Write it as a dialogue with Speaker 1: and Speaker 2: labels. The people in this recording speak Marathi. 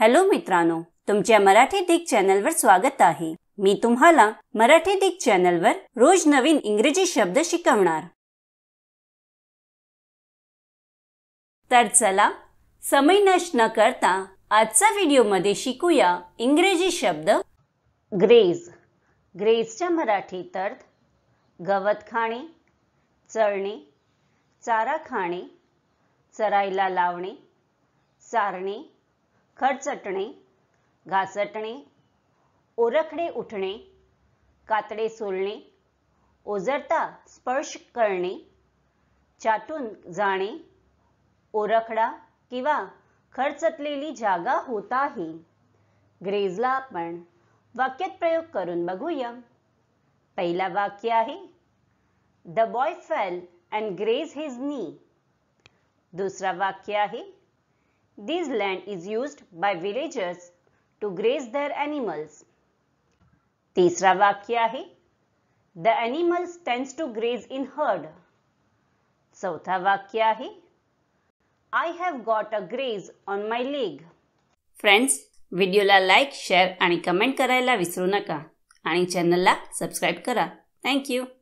Speaker 1: हॅलो मित्रांनो तुमच्या मराठी दिग चॅनलवर स्वागत आहे मी तुम्हाला मराठी दिग चॅनलवर रोज नवीन इंग्रजी शब्द शिकवणार तर चला समय नष्ट न करता आजचा मध्ये शिकूया इंग्रजी शब्द ग्रेज ग्रेजच्या मराठी अर्थ गवत खाणे चळणे चारा खाणे चरायला लावणे चारणे खडचटणे घासटणे ओरखडे उठणे कातडे सोलणे ओझरता स्पर्श करणे चाटून जाणे ओरखडा किंवा खडचटलेली जागा होत आहे ग्रेजला आपण वाक्यात प्रयोग करून बघूया पहिला वाक्य आहे the boy fell and graze his knee दुसरा वाक्य आहे This land is used by villagers to graze their animals. Tisra vakya hai. The animals tends to graze in herd. Sautha vakya hai. I have got a graze on my leg. Friends, video la like, share and comment karayla visru naka. And channel la subscribe kara. Thank you.